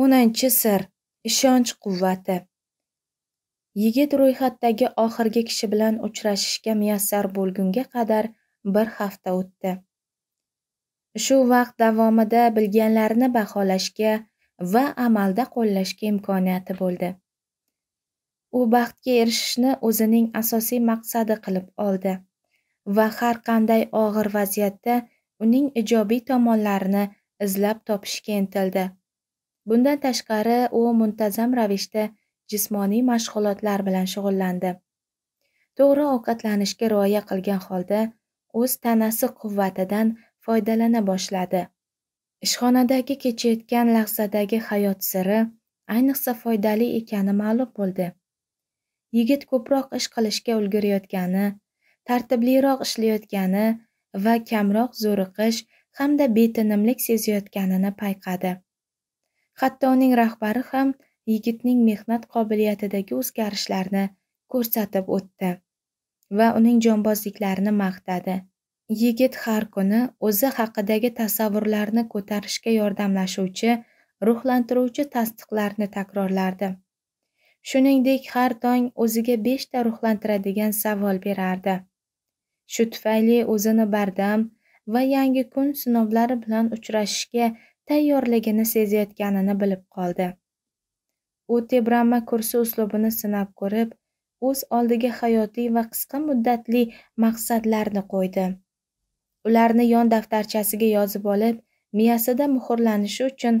O'ninchi sir: ishonch quvvati. Yigit ro'yxatdagi oxirgi kishi bilan uchrashishga muyassar bo'lgunga qadar bir hafta o'tdi. Shu vaqt davomida bilganlarini baholashga va amalda qo'llashga imkoniyati bo'ldi. U baxtga erishishni o'zining asosiy maqsadi qilib oldi va har qanday og'ir vaziyatda uning ijobiy tomonlarini izlab topishga intildi. Bundan tashqari, u muntazam ravishda jismoniy mashg'ulotlar bilan shug'ullandi. To'g'ri ovqatlanishga rioya qilgan holda, o'z tanasi quvvatidan foydalana boshladi. Ishxonadagi kechayotgan lahzadagi hayot siri ayniqsa foydali ekani ma'lum bo'ldi. Yigit ko'proq ish qilishga ulgurayotgani, tartibliroq ishlayotgani va kamroq zo'riqish hamda betinimlik sezayotganini payqadi. Hatto uning rahbari ham yigitning mehnat qobiliyatidagi o'zgarishlarni ko'rsatib o'tdi va uning jonbozliklarini maqtadi. Yigit har kuni o'zi haqidagi tasavvurlarni ko'tarishga yordamlashuvchi, ruhlantiruvchi tasdiqlarni takrorlardi. Shuningdek, har tong o'ziga 5 ta ruhlantiradigan savol berardi. Shu tufayli o'zini bardam va yangi kun sinovlari bilan uchrashishga tayyorligini sezayotganini bilib qoldi u tebranma kursi uslubini sinab ko'rib o'z oldiga hayotiy va qisqa muddatli maqsadlarni qo'ydi ularni yon daftarchasiga yozib olib miyasida muhrlanishi uchun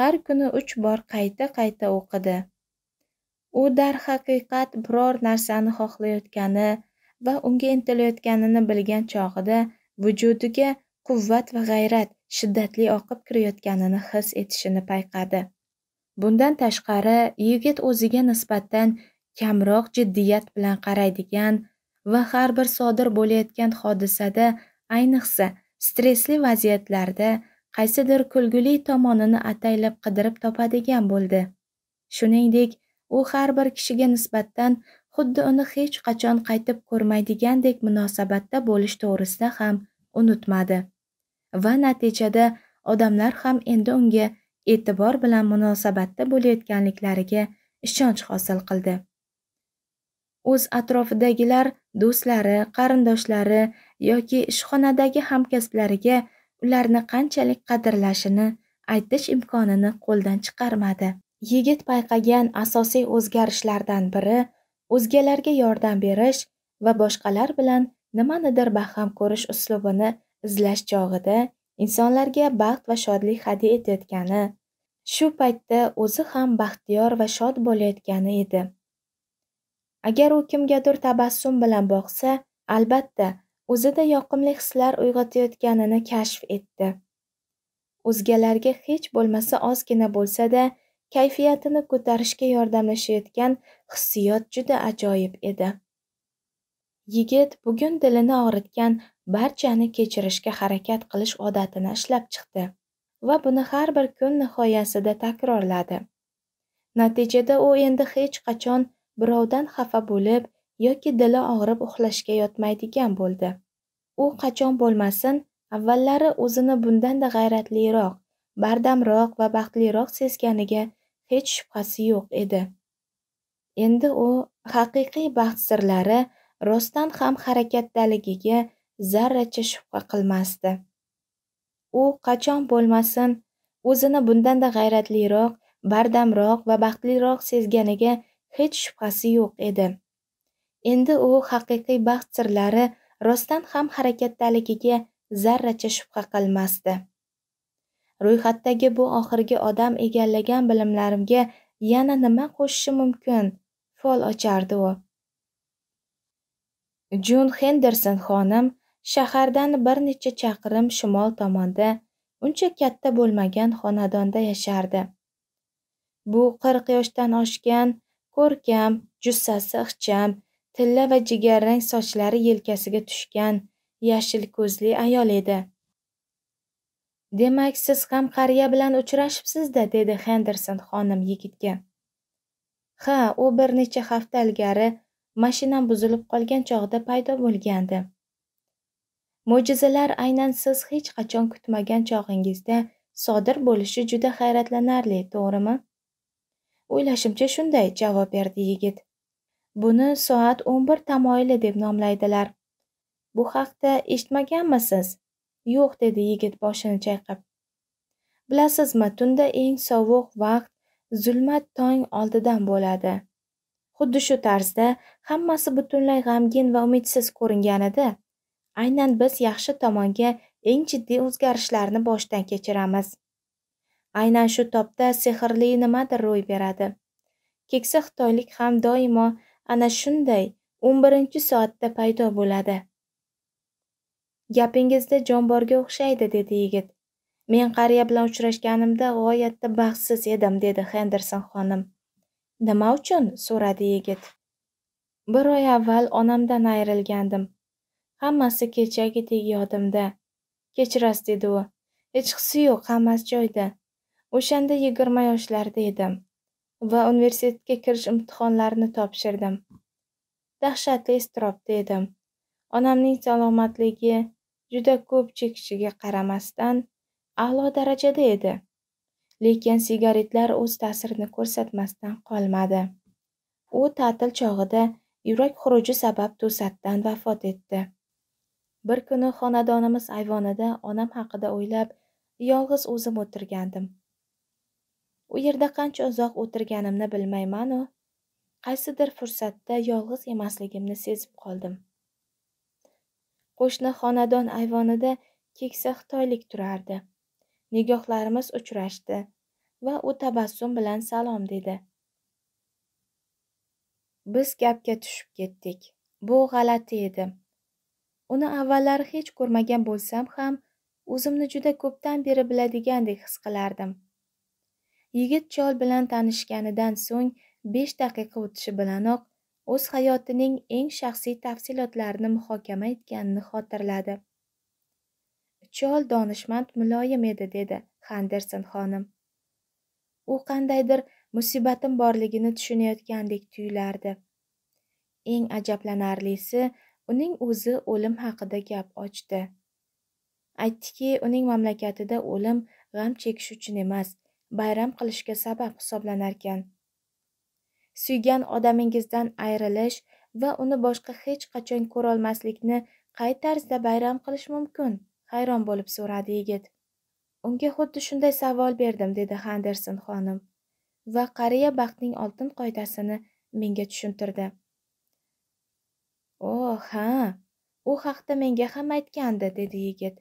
har kuni uch bor qayta qayta o'qidi u darhaqiqat biror narsani xohlayotgani va unga intilayotganini bilgan chog'ida vujudiga quvvat va g'ayrat shiddatli oqib kirayotganini his etishini payqadi bundan tashqari yigit o'ziga nisbatan kamroq jiddiyat bilan qaraydigan va har bir sodir bo'layotgan hodisada ayniqsa stressli vaziyatlarda qaysidir kulguli tomonini ataylab qidirib topadigan bo'ldi shuningdek u har bir kishiga nisbatan xuddi uni hech qachon qaytib ko'rmaydigandek munosabatda bo'lish to'g'risida ham unutmadi va natijada odamlar ham endi unga e'tibor bilan munosabatda bo'layotganliklariga ishonch hosil qildi o'z atrofidagilar do'stlari qarindoshlari yoki ishxonadagi hamkasblariga ularni qanchalik qadrlashini aytish imkonini qo'ldan chiqarmadi yigit payqagan asosiy o'zgarishlardan biri o'zgalarga yordam berish va boshqalar bilan nimanidir baham ko'rish uslubini izlash chog'ida insonlarga baxt va shodlik hadya etayotgani, shu paytda o'zi ham baxtiyor va shod bo'layotgani edi. Agar u kimgadir tabassum bilan boqsa, albatta o'zida yoqimli hislar uyg'otayotganini kashf etdi. O'zgalarga hech bo'lmasa ozgina bo'lsa-da, kayfiyatini ko'tarishga yordamlashayotgan hissiyot juda ajoyib edi. Yigit bugun dilini og'ritgan barchani kechirishga harakat qilish odatini ishlab chiqdi va buni har bir kun nihoyasida takrorladi. Natijada u endi hech qachon birovdan xafa bo'lib yoki dili og'rib uxlashga yotmaydigan bo'ldi. U qachon bo'lmasin, avvallari o'zini bundanda g'ayratliroq, bardamroq va baxtliroq sezganiga hech shubhasi yo'q edi. Endi u haqiqiy baxt sirlari rostdan ham harakatdaligiga zarracha shubha qilmasdi u qachon bo'lmasin o'zini bundanda g'ayratliroq bardamroq va baxtliroq sezganiga hech shubhasi yo'q edi endi u haqiqiy baxt sirlari rostdan ham harakatdaligiga zarracha shubha qilmasdi ro'yxatdagi bu oxirgi odam egallagan bilimlarimga yana nima qo'shishi mumkin fol ochardi u Jun Henderson xonim shahardan bir necha chaqirim shimol tomonda uncha katta bo'lmagan xonadonda yashardi. Bu 40 yoshdan oshgan, ko'rkam, jussasi ixcham, tilla va jigarrang sochlari yelkasiga tushgan yashil ko'zli ayol edi. Demak, siz ham qariya bilan uchrashibsiz-da, dedi Henderson xonim yigitga. Ha, u bir necha hafta ilgari mashinam buzilib qolgan chog'da paydo bo'lgandi. Mo'jizalar aynan siz hech qachon kutmagan chog'ingizda sodir bo'lishi juda hayratlanarli, to'g'rimi? O'ylashimcha shunday, javob berdi yigit. Buni soat 11 tamoyili deb nomlaydilar. Bu haqda eshitmaganmisiz? Yo'q, dedi yigit boshini chayqab. Bilasizmi, tunda eng sovuq vaqt zulmat tong oldidan bo'ladi. Xuddi shu tarzda hammasi butunlay g'amgin va umidsiz ko'ringanida, aynan biz yaxshi tomonga eng jiddiy o'zgarishlarni boshdan kechiramiz. Aynan shu topda sehrli nimadir ro'y beradi. Keksa xitoylik ham doimo ana shunday 11-soatda paydo bo'ladi. Gapingizda jon borga o'xshaydi, dedi yigit. Men qariya bilan uchrashganimda g'oyatda baxtsiz edim, dedi Henderson xonim. Nima uchun? so'radi yigit. Bir oy avval onamdan ayrilgandim. Hammasi kechagidek yodimda. Kechiras dedi u. Hech qisi yo'q, hammasi joyda. O'shanda 20 yoshlarda edim va universitetga kirish imtihonlarini topshirdim. Dahshatli istirobda edim. Onamning salomatligi juda ko'p chekishiga qaramasdan a'lo darajada edi. lekin sigaretlar o'z ta'sirini ko'rsatmasdan qolmadi. U ta'til chog'ida yurak xuruji sabab to'satdan vafot etdi. Bir kuni xonadonimiz ayvonida onam haqida o'ylab, yolg'iz o'zim o'tirgandim. U yerda qancha uzoq o'tirganimni bilmayman-u, qaysidir fursatda yolg'iz emasligimni sezib qoldim. Qo'shni xonadon ayvonida keksa xitoylik turardi. nigohlarimiz uchrashdi va u tabassum bilan salom dedi biz gapga tushib ketdik bu g'alati edi uni avvallari hech ko'rmagan bo'lsam ham o'zimni juda ko'pdan beri biladigandek his qilardim yigit chol bilan tanishganidan so'ng 5 daqiqa o'tishi bilanoq o'z hayotining eng shaxsiy tafsilotlarini muhokama etganini xotirladi chol donishmand muloyim edi dedi xanderson xonim u qandaydir musibatim borligini tushunayotgandek tuyulardi eng ajablanarlisi uning o'zi o'lim haqida gap ochdi aytdiki uning mamlakatida o'lim g'am chekish uchun emas bayram qilishga sabab hisoblanarkan suygan odamingizdan ayrilish va uni boshqa hech qachon ko'rolmaslikni qay tarzda bayram qilish mumkin hayron bo'lib so'radi yigit unga xuddi shunday savol berdim dedi xanderson xonim va qariya baxtning oltin qoidasini menga tushuntirdi o oh, ha u haqda menga ham aytgandi dedi yigit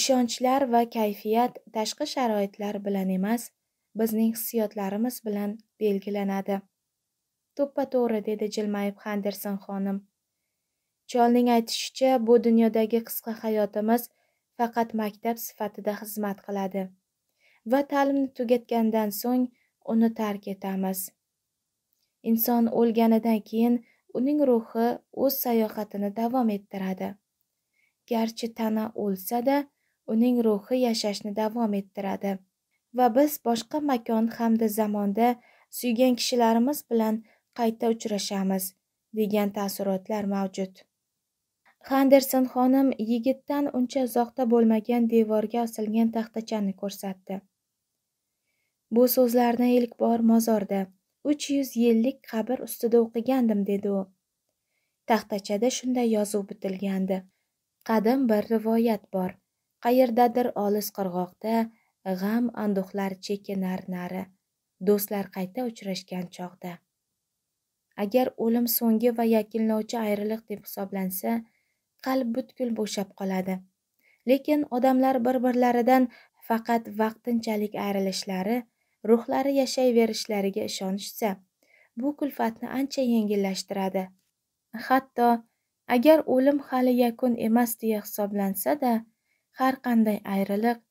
ishonchlar va kayfiyat tashqi sharoitlar bilan emas bizning hissiyotlarimiz bilan belgilanadi to'ppa to'g'ri dedi jilmayib xanderson xonim Cholning aytishicha, bu dunyodagi qisqa hayotimiz faqat maktab sifatida xizmat qiladi va ta'limni tugatgandan so'ng uni tark etamiz. Inson o'lganidan keyin uning ruhi o'z sayohatini davom ettiradi. Garchi tana o'lsa-da, uning ruhi yashashni davom ettiradi va biz boshqa makon hamda zamonda suygan kishilarimiz bilan qayta uchrashamiz degan taassurotlar mavjud. Henderson xonim yigitdan uncha uzoqda bo'lmagan devorga osilgan taxtachani ko'rsatdi. Bu so'zlarni ilk bor mozorda 300 yillik qabr ustida o'qigandim dedi u. Taxtachada shunday yozuv bitilgandi. Qadim bir rivoyat bor. Qayerdadir olis qirg'oqda g'am anduhlar chekinar nari. Do'stlar qayta uchrashgan chog'da. Agar o'lim so'ngi va yakunlovchi ayriliq deb hisoblansa, qalb butkul bo'shab qoladi lekin odamlar bir birlaridan faqat vaqtinchalik ayrilishlari ruhlari yashayverishlariga ishonishsa bu kulfatni ancha yengillashtiradi hatto agar o'lim hali yakun emas deya hisoblansa da har qanday ayriliq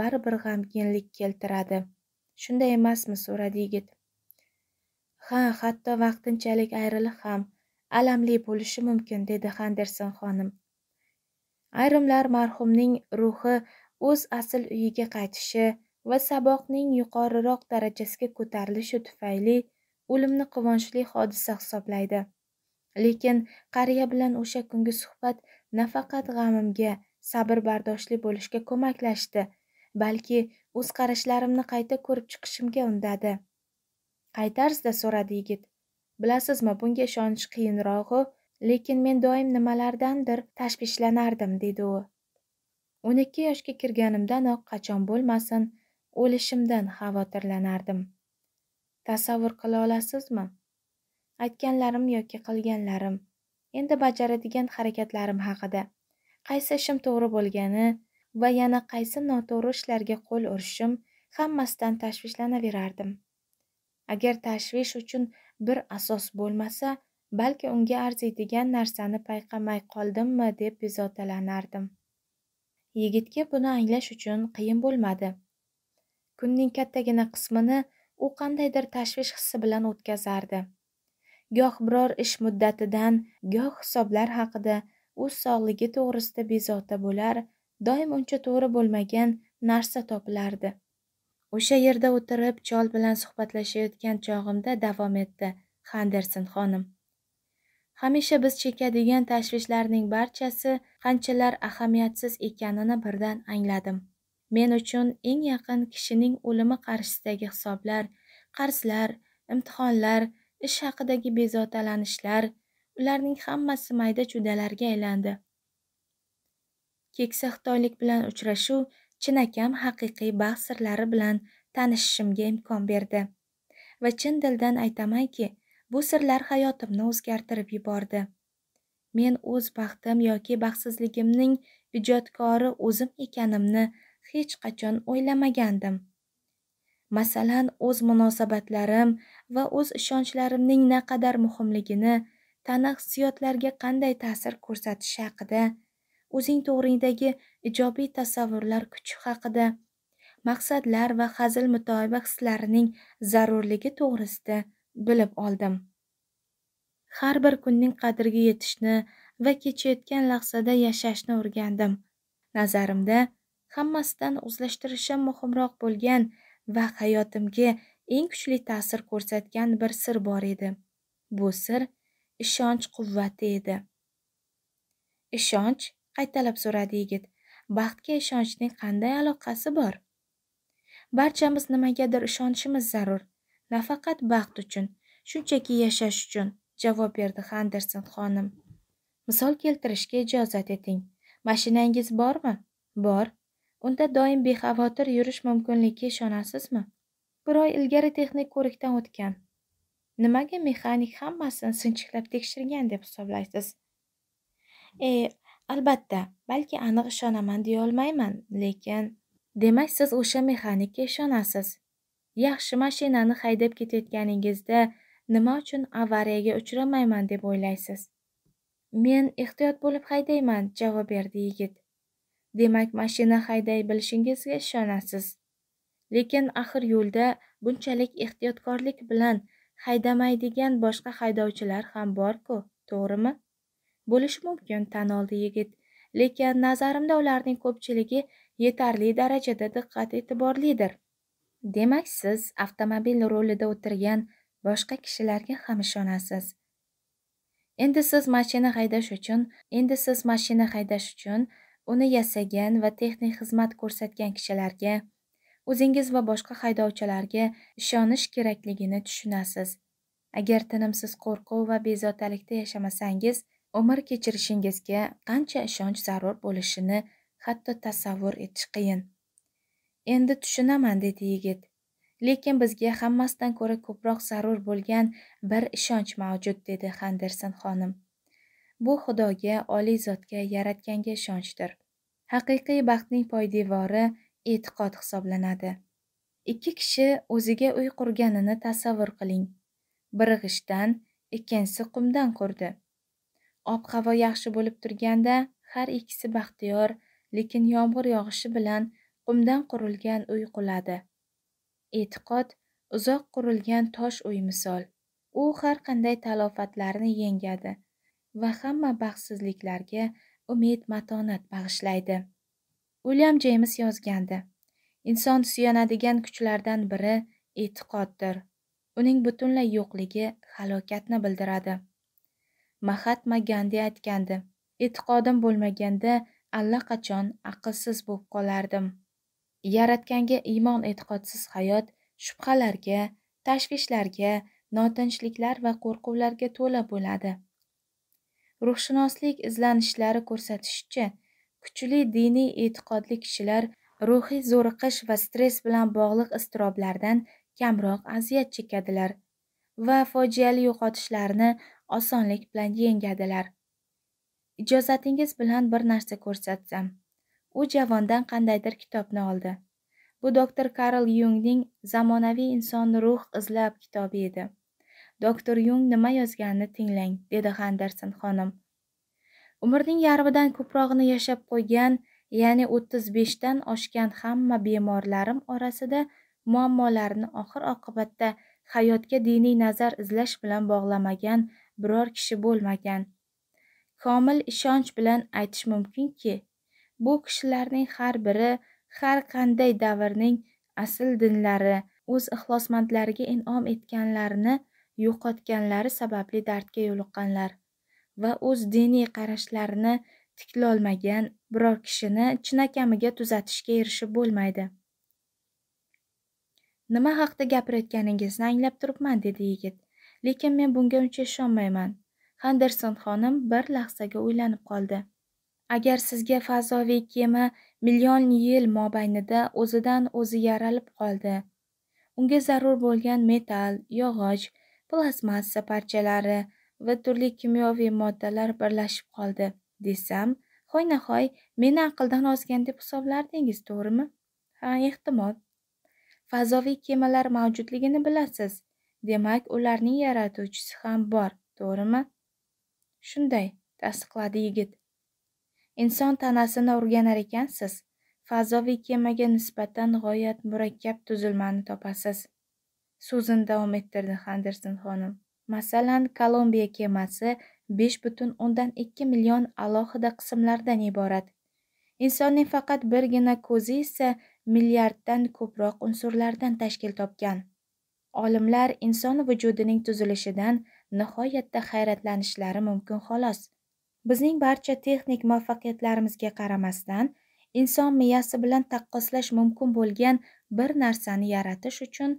baribir g'amginlik keltiradi shunday emasmi so'radi yigit ha hatto vaqtinchalik ayriliq ham alamli bo'lishi mumkin dedi xanderson xonim ayrimlar marhumning ruhi o'z asl uyiga qaytishi va saboqning yuqoriroq darajasiga ko'tarilishi tufayli o'limni quvonchli hodisa hisoblaydi lekin qariya bilan o'sha kungi suhbat nafaqat g'amimga sabr bardoshli bo'lishga ko'maklashdi balki o'z qarashlarimni qayta ko'rib chiqishimga undadi qay tarzda so'radi yigit bilasizmi bunga ishonish qiyinrog'i lekin men doim nimalardandir tashvishlanardim dedi u o'n ikki yoshga kirganimdanoq qachon bo'lmasin o'lishimdan xavotirlanardim tasavvur qila olasizmi aytganlarim yoki qilganlarim endi bajaradigan harakatlarim haqida qaysi ishim to'g'ri bo'lgani va yana qaysi noto'g'ri ishlarga qo'l urishim hammasidan tashvishlanaverardim agar tashvish uchun bir asos bo'lmasa balki unga arziydigan narsani payqamay qoldimmi deb bezovtalanardim yigitga buni anglash uchun qiyin bo'lmadi kunning kattagina qismini u qandaydir tashvish hissi bilan o'tkazardi goh biror ish muddatidan goh hisoblar haqida o'z sog'ligi to'g'risida bezovta bo'lar doim uncha to'g'ri bo'lmagan narsa topilardi o'sha yerda o'tirib chol bilan suhbatlashayotgan chog'imda davom etdi xanderson xonim hamisha biz chekadigan tashvishlarning barchasi qanchalar ahamiyatsiz ekanini birdan angladim men uchun eng yaqin kishining o'limi qarshisidagi hisoblar qarzlar imtihonlar ish haqidagi bezovtalanishlar ularning hammasi mayda chudalarga aylandi keksa xitoylik bilan uchrashuv chinakam haqiqiy baxt sirlari bilan tanishishimga imkon berdi va chin dildan aytamanki Bu sirlar hayotimni o'zgartirib yubordi. Men o'z baxtim yoki baxtsizligimning ijodkori o'zim ekanimni hech qachon o'ylamagandim. Masalan, o'z munosabatlarim va o'z ishonchlarimning naqadar muhimligini, tana hissiyotlarga qanday ta'sir ko'rsatishi haqida, o'zing to'g'ringdagi ijobiy tasavvurlar kuchi haqida, maqsadlar va hazil mutoyiba hislarining zarurligi to'g'risida bilib oldim har bir kunning qadriga yetishni va kechayotgan lahzada yashashni o'rgandim nazarimda hammasidan o'zlashtirishim muhimroq bo'lgan va hayotimga eng kuchli ta'sir ko'rsatgan bir sir bor edi bu sir ishonch quvvati edi ishonch qaytalab so'radi yigit baxtga ishonchning qanday aloqasi bor barchamiz nimagadir ishonishimiz zarur nafaqat baxt uchun shunchaki yashash uchun javob berdi Henderson xonim misol keltirishga ijozat eting mashinangiz bormi bor unda doim bexavotir yurish mumkinligiga ishonasizmi bir oy ilgari texnik ko'rikdan o'tgan nimaga mexanik hammasini sinchiklab tekshirgan deb hisoblaysiz e albatta balki aniq ishonaman deya olmayman lekin demak siz o'sha mexanikka ishonasiz yaxshi mashinani haydab ketayotganingizda nima uchun avariyaga uchramayman deb o'ylaysiz men ehtiyot bo'lib haydayman javob berdi yigit demak mashina hayday bilishingizga ishonasiz lekin axir yo'lda bunchalik ehtiyotkorlik bilan haydamaydigan boshqa haydovchilar ham bor-ku, to'g'rimi bo'lishi mumkin tan oldi yigit lekin nazarimda ularning ko'pchiligi yetarli darajada diqqat e'tiborlidir Demak, siz avtomobil rolida o'tirgan boshqa kishilarga ham ishonasiz. Endi siz mashina haydash uchun, endi siz mashina haydash uchun uni yasagan va texnik xizmat ko'rsatgan kishilarga, o'zingiz va boshqa haydovchilarga ishonish kerakligini tushunasiz. Agar tinimsiz qo'rquv va bezovtalikda yashamasangiz, umr kechirishingizga qancha ishonch zarur bo'lishini hatto tasavvur etish qiyin. Endi tushunaman dedi yigit. Lekin bizga hammasidan ko'ra ko'proq zarur bo'lgan bir ishonch mavjud dedi Henderson xonim. Bu xudoga, oliy zotga, yaratganga ishonchdir. Haqiqiy baxtning poydevori e'tiqod hisoblanadi. Ikki kishi o'ziga uy qurganini tasavvur qiling. Biri g'ishtdan, ikkinchisi qumdan qurdi. Ob havo yaxshi bo'lib turganda har ikkisi baxtiyor, lekin yomg'ir yog'ishi bilan qumdan qurilgan uy quladi e'tiqod uzoq qurilgan tosh uy misol u har qanday talofatlarni yengadi va hamma baxtsizliklarga umid matonat bag'ishlaydi ulyam jeyms yozgandi inson suyanadigan kuchlardan biri e'tiqoddir uning butunlay yo'qligi halokatni bildiradi mahatma gandi aytgandi e'tiqodim bo'lmaganda allaqachon aqlsiz bo'lib qolardim yaratganga iymon e'tiqodsiz hayot shubhalarga tashvishlarga notinchliklar va qo'rquvlarga to'la bo'ladi ruhshunoslik izlanishlari ko'rsatishicha kuchli diniy e'tiqodli kishilar ruhiy zo'riqish va stress bilan bog'liq iztiroblardan kamroq aziyat chekadilar va fojiali yo'qotishlarni osonlik bilan yengadilar ijozatingiz bilan bir narsa ko'rsatsam u javondan qandaydir kitobni oldi bu doktor karl yungning zamonaviy inson ruh izlab kitobi edi doktor yung nima yozganini tinglang dedi xanderson xonim umrning yarmidan ko'prog'ini yashab qo'ygan ya'ni o'ttiz beshdan oshgan hamma bemorlarim orasida muammolarini oxir oqibatda hayotga diniy nazar izlash bilan bog'lamagan biror kishi bo'lmagan komil ishonch bilan aytish mumkinki bu kishilarning har biri har qanday davrning asl dinlari o'z ixlosmandlariga in'om etganlarini yo'qotganlari sababli dardga yo'liqqanlar va o'z diniy qarashlarini tiklolmagan biror kishini chinakamiga tuzatishga erishib bo'lmaydi nima haqida gapirayotganingizni anglab turibman dedi yigit lekin men bunga uncha ishonmayman henderson xonim bir lahzaga o'ylanib qoldi agar sizga fazoviy kema million yil mobaynida o'zidan o'zi yaralib qoldi unga zarur bo'lgan metal yog'och plastmassa parchalari va turli kimyoviy moddalar birlashib qoldi desam hoynahoy meni aqldan ozgan deb hisoblardingiz to'g'rimi ha ehtimol fazoviy kemalar mavjudligini bilasiz demak ularning yaratuvchisi ham bor to'g'rimi shunday tasdiqladi yigit inson tanasini o'rganar ekansiz fazoviy kemaga nisbatan g'oyat murakkab tuzilmani topasiz so'zini davom ettirdi henderson xonim masalan kolumbiya kemasi besh butun o'ndan ikki million alohida qismlardan iborat insonning faqat birgina ko'zi esa milliarddan ko'proq unsurlardan tashkil topgan olimlar inson vujudining tuzilishidan nihoyatda hayratlanishlari mumkin xolos Bizning barcha texnik muvaffaqiyatlarimizga qaramasdan, inson miyasi bilan taqqoslash mumkin bo'lgan bir narsani yaratish uchun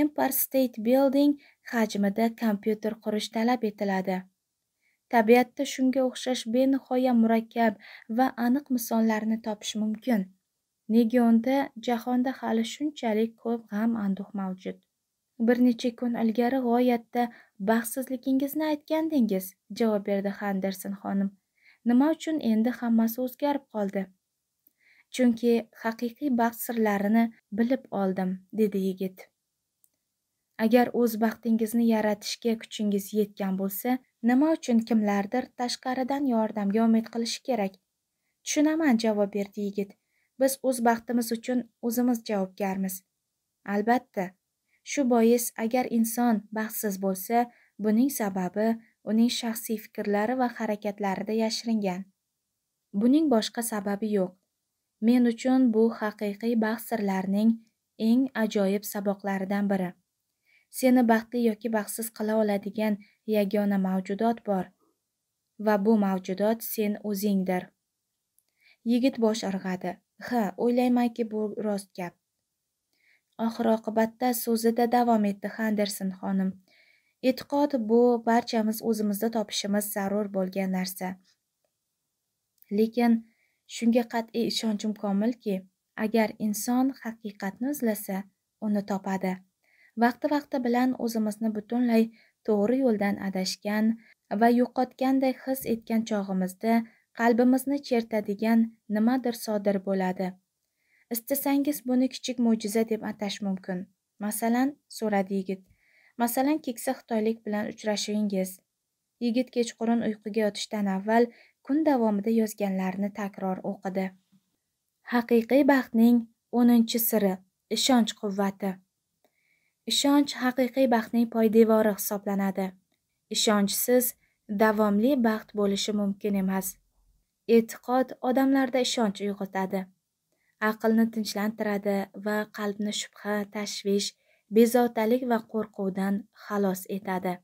Empire State Building hajmida kompyuter qurish talab etiladi. Tabiatda shunga o'xshash benihoya murakkab va aniq misollarni topish mumkin. Nega unda jahonda hali shunchalik ko'p g'am-anduh mavjud? bir necha kun ilgari g'oyatda baxtsizligingizni aytgandingiz javob berdi xanderson xonim nima uchun endi hammasi o'zgarib qoldi chunki haqiqiy baxt sirlarini bilib oldim dedi yigit agar o'z baxtingizni yaratishga kuchingiz yetgan bo'lsa nima uchun kimlardir tashqaridan yordamga umid qilishi kerak tushunaman javob berdi yigit biz o'z baxtimiz uchun o'zimiz javobgarmiz albatta shu bois agar inson baxtsiz bo'lsa buning sababi uning shaxsiy fikrlari va harakatlarida yashiringan buning boshqa sababi yo'q men uchun bu haqiqiy baxt sirlarining eng ajoyib saboqlaridan biri seni baxtli yoki baxtsiz qila oladigan yagona mavjudot bor va bu mavjudot sen o'zingdir yigit bosh irg'adi ha o'ylaymanki bu rost gap oxir oqibatda so'zida davom etdi xanderson xonim. E'tiqod bu barchamiz o'zimizda topishimiz zarur bo'lgan narsa. Lekin shunga qat'iy ishonchim komilki, agar inson haqiqatni izlasa, uni topadi. Vaqti-vaqti bilan o'zimizni butunlay to'g'ri yo'ldan adashgan va yo'qotganday his etgan chog'imizda qalbimizni chertadigan nimadir sodir bo'ladi. Istasangiz buni kichik mo'jiza deb atash mumkin. Masalan, so'radi yigit. Masalan, keksa xitoylik bilan uchrashuvingiz. Yigit kechqurun uyquga yotishdan avval kun davomida yozganlarini takror o'qidi. Haqiqiy baxtning 10 siri ishonch quvvati. Ishonch haqiqiy baxtning poydevori hisoblanadi. Ishonchsiz davomli baxt bo'lishi mumkin emas. E'tiqod odamlarda ishonch uyg'otadi. aqlni tinchlantiradi va qalbni shubha tashvish bezovtalik va qo'rquvdan xalos etadi